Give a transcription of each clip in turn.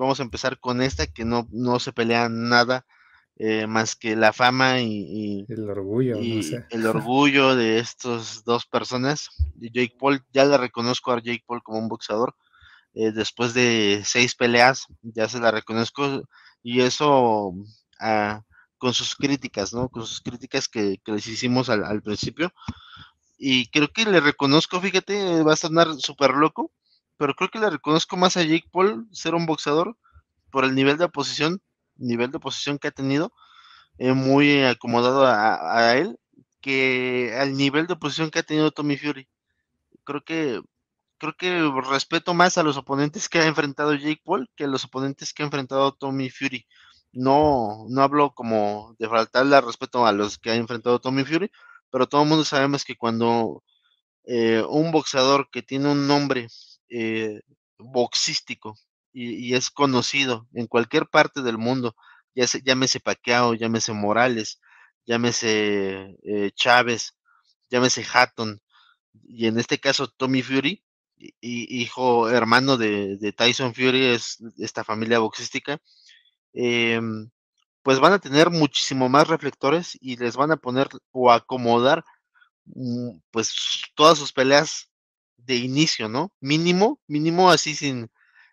Vamos a empezar con esta que no, no se pelea nada eh, más que la fama y, el orgullo. El orgullo de estas dos personas. Jake Paul, ya le reconozco a Jake Paul como un boxeador. Eh, después de seis peleas, ya se la reconozco. Y eso ah, con sus críticas, ¿no? Con sus críticas que, les hicimos al, al principio. Y creo que le reconozco, fíjate, va a sonar súper loco, pero creo que le reconozco más a Jake Paul ser un boxeador por el nivel de oposición, nivel de oposición que ha tenido, eh, muy acomodado a, él, que al nivel de oposición que ha tenido Tommy Fury. Creo que creo que respeto más a los oponentes que ha enfrentado Jake Paul que a los oponentes que ha enfrentado Tommy Fury. No, no hablo como de faltarle respeto a los que ha enfrentado Tommy Fury, pero todo el mundo sabemos que cuando eh, un boxeador que tiene un nombre eh, boxístico y, es conocido en cualquier parte del mundo, ya se, llámese Paquiao, llámese Morales, llámese eh, Chávez, llámese Hatton, y en este caso Tommy Fury, hijo hermano de, Tyson Fury, es esta familia boxística, em, pues van a tener muchísimo más reflectores y les van a poner o acomodar mm, pues todas sus peleas de inicio, ¿no? Mínimo, mínimo así sin,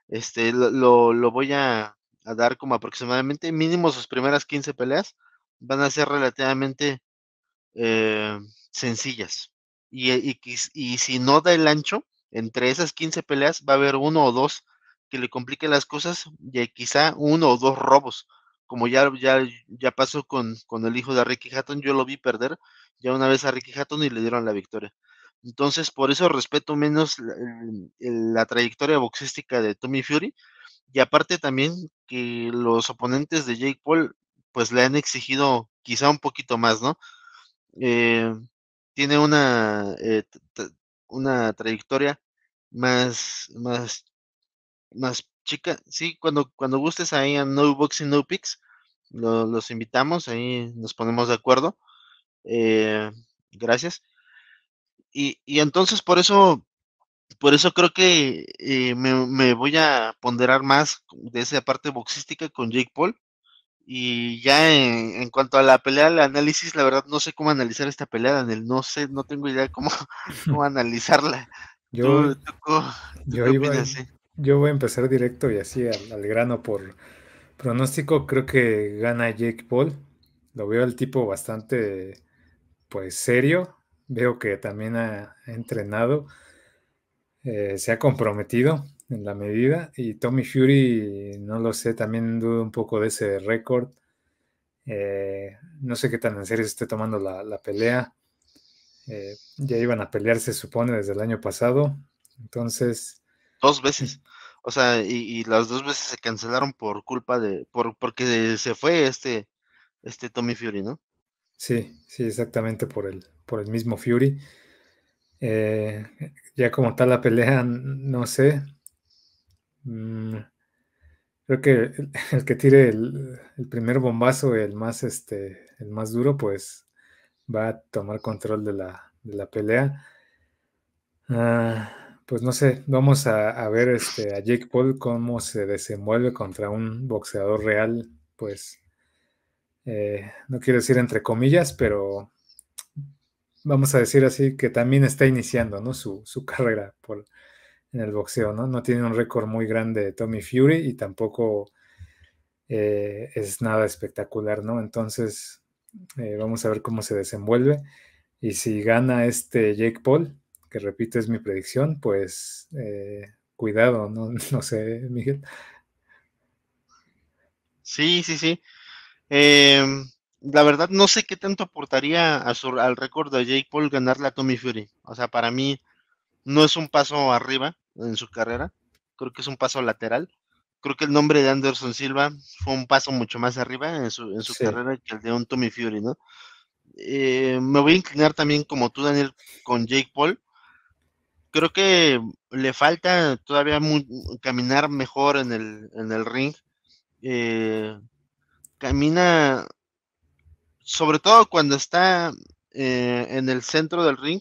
este, lo, lo voy a, dar como aproximadamente, mínimo sus primeras 15 peleas van a ser relativamente eh, sencillas. Y, si no da el ancho, entre esas 15 peleas va a haber uno o dos que le compliquen las cosas y quizá uno o dos robos, como ya, ya, ya pasó con, con, el hijo de Ricky Hatton, yo lo vi perder ya una vez a Ricky Hatton y le dieron la victoria. Entonces, por eso respeto menos la, trayectoria boxística de Tommy Fury. Y aparte también que los oponentes de Jake Paul, pues le han exigido quizá un poquito más, ¿no? Eh, tiene una, eh, una trayectoria más, más, más chica. Sí, cuando, cuando gustes ahí a No Boxing, No Picks, los invitamos, ahí nos ponemos de acuerdo. Eh, gracias y, entonces por eso, por eso creo que eh, me, voy a ponderar más de esa parte boxística con Jake Paul. Y ya en, cuanto a la pelea, el análisis, la verdad no sé cómo analizar esta pelea, No sé, no tengo idea cómo, cómo analizarla. Yo, yo, voy a empezar directo y así al, grano por pronóstico. Creo que gana Jake Paul. Lo veo el tipo bastante, pues, serio. Veo que también ha entrenado, eh, se ha comprometido en la medida y Tommy Fury, no lo sé, también dudo un poco de ese récord. Eh, no sé qué tan en serio se esté tomando la, pelea. Eh, ya iban a pelear, se supone, desde el año pasado. Entonces... Dos veces. O sea, y, las dos veces se cancelaron por culpa de... Por, porque se fue este, este Tommy Fury, ¿no? Sí, sí, exactamente por él por el mismo Fury. Eh, ya como tal la pelea, no sé. Mm, creo que el, que tire el, primer bombazo, el más, este, el más duro, pues va a tomar control de la, pelea. Ah, pues no sé, vamos a, ver este, a Jake Paul cómo se desenvuelve contra un boxeador real, pues eh, no quiero decir entre comillas, pero vamos a decir así, que también está iniciando su, su carrera en el boxeo, ¿no? No tiene un récord muy grande Tommy Fury y tampoco eh, es nada espectacular, ¿no? Entonces, eh, vamos a ver cómo se desenvuelve. Y si gana este Jake Paul, que repito es mi predicción, pues eh, cuidado, ¿no? no sé, Miguel. Sí, sí, sí. Eh, la verdad no sé qué tanto aportaría a al récord de Jake Paul ganarle a Tommy Fury. O sea, para mí no es un paso arriba en su carrera, creo que es un paso lateral. Creo que el nombre de Anderson Silva fue un paso mucho más arriba en su, en su carrera que el de un Tommy Fury, ¿no? Eh, me voy a inclinar también como tú, Daniel, con Jake Paul. Creo que le falta todavía caminar mejor en el, en el ring. Eh, camina sobre todo cuando está eh, en el centro del ring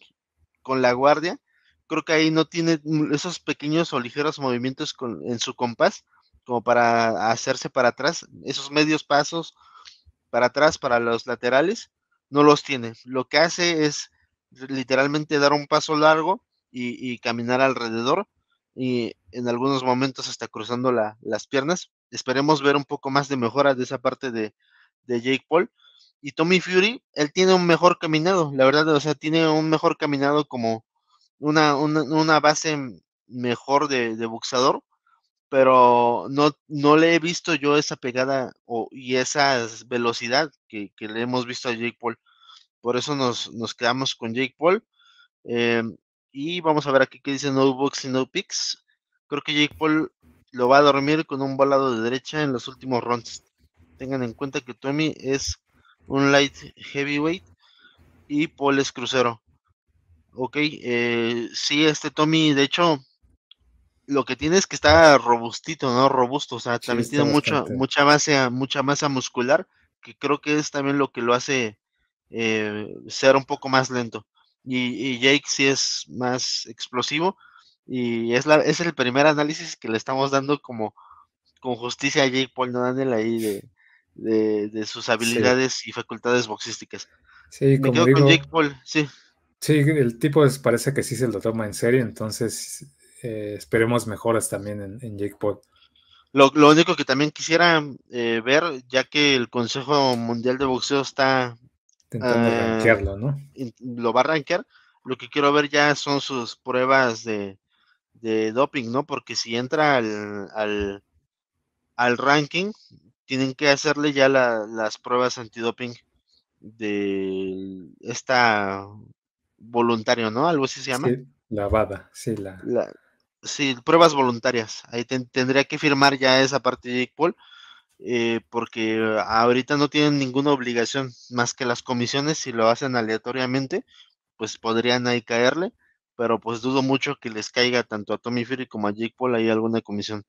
con la guardia, creo que ahí no tiene esos pequeños o ligeros movimientos en su compás, como para hacerse para atrás, esos medios pasos para atrás, para los laterales, no los tiene. Lo que hace es literalmente dar un paso largo y, caminar alrededor y en algunos momentos hasta cruzando las piernas. Esperemos ver un poco más de mejora de esa parte de, de Jake Paul y Tommy Fury, él tiene un mejor caminado, la verdad, o sea, tiene un mejor caminado como una, base mejor de, de, boxeador, pero no, no le he visto yo esa pegada y esa velocidad que, le hemos visto a Jake Paul. Por eso nos, quedamos con Jake Paul. Eh, y vamos a ver aquí qué dice No y No Picks. Creo que Jake Paul lo va a dormir con un volado de derecha en los últimos rounds. Tengan en cuenta que Tommy es un light heavyweight y Paul es crucero. Ok, eh, sí, este Tommy, de hecho, lo que tiene es que está robustito, ¿no? Robusto, o sea, también tiene mucha, masa, mucha masa muscular, que creo que es también lo que lo hace eh, ser un poco más lento. Y, Jake sí es más explosivo, y es, es el primer análisis que le estamos dando como con justicia a Jake Paul, no Daniel ahí de de, sus habilidades y facultades boxísticas. Sí, con Jake Paul, sí. Sí, el tipo parece que sí se lo toma en serio, entonces eh, esperemos mejoras también en, Jake Paul. Lo, único que también quisiera eh, ver, ya que el Consejo Mundial de Boxeo está... Intentando ah, ranquearlo, ¿no? Lo va a rankear. Lo que quiero ver ya son sus pruebas de, doping, ¿no? Porque si entra al, al, al ranking, tienen que hacerle ya las pruebas antidoping de esta voluntario, ¿no? Algo así se llama. Lavada, la sí, Sí, pruebas voluntarias. Ahí tendría que firmar ya esa parte de Jake Paul, eh, porque ahorita no tienen ninguna obligación más que las comisiones, si lo hacen aleatoriamente, pues podrían ahí caerle, pero pues dudo mucho que les caiga tanto a Tommy Fury como a Jake Paul ahí alguna comisión.